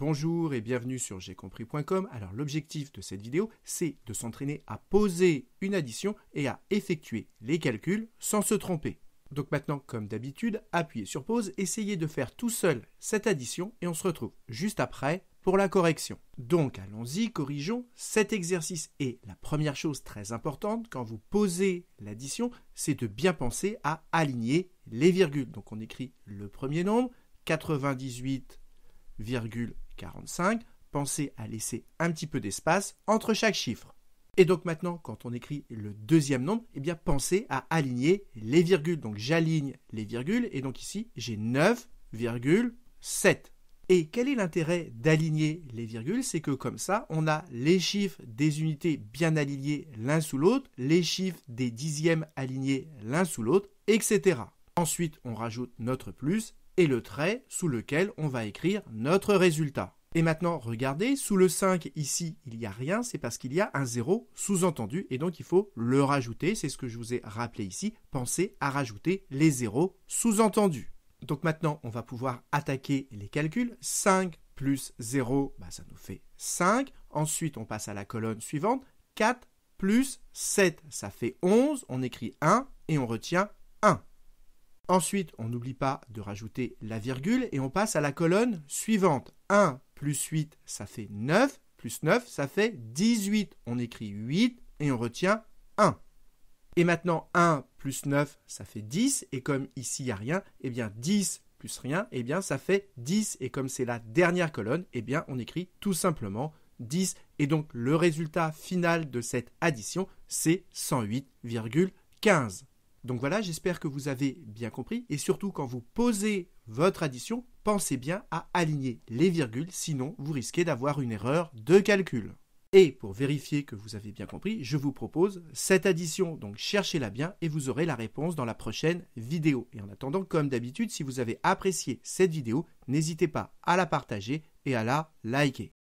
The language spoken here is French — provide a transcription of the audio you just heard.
bonjour et bienvenue sur compris.com. Alors l'objectif de cette vidéo, c'est de s'entraîner à poser une addition et à effectuer les calculs sans se tromper. Donc maintenant, comme d'habitude, appuyez sur pause, essayez de faire tout seul cette addition et on se retrouve juste après pour la correction. Donc allons-y, corrigeons cet exercice. Et la première chose très importante quand vous posez l'addition, c'est de bien penser à aligner les virgules. Donc on écrit le premier nombre, 98,1. 45, pensez à laisser un petit peu d'espace entre chaque chiffre. Et donc maintenant, quand on écrit le deuxième nombre, eh bien pensez à aligner les virgules. Donc j'aligne les virgules et donc ici j'ai 9,7. Et quel est l'intérêt d'aligner les virgules C'est que comme ça, on a les chiffres des unités bien alignés l'un sous l'autre, les chiffres des dixièmes alignés l'un sous l'autre, etc. Ensuite, on rajoute notre plus et le trait sous lequel on va écrire notre résultat. Et maintenant, regardez, sous le 5, ici, il n'y a rien, c'est parce qu'il y a un 0 sous-entendu, et donc il faut le rajouter, c'est ce que je vous ai rappelé ici, pensez à rajouter les 0 sous-entendus. Donc maintenant, on va pouvoir attaquer les calculs. 5 plus 0, bah, ça nous fait 5. Ensuite, on passe à la colonne suivante. 4 plus 7, ça fait 11. On écrit 1 et on retient 1. Ensuite, on n'oublie pas de rajouter la virgule et on passe à la colonne suivante. 1 plus 8, ça fait 9, plus 9, ça fait 18. On écrit 8 et on retient 1. Et maintenant, 1 plus 9, ça fait 10. Et comme ici, il n'y a rien, eh bien, 10 plus rien, eh bien, ça fait 10. Et comme c'est la dernière colonne, eh bien, on écrit tout simplement 10. Et donc, le résultat final de cette addition, c'est 108,15. Donc voilà, j'espère que vous avez bien compris. Et surtout, quand vous posez votre addition, pensez bien à aligner les virgules, sinon vous risquez d'avoir une erreur de calcul. Et pour vérifier que vous avez bien compris, je vous propose cette addition. Donc cherchez-la bien et vous aurez la réponse dans la prochaine vidéo. Et en attendant, comme d'habitude, si vous avez apprécié cette vidéo, n'hésitez pas à la partager et à la liker.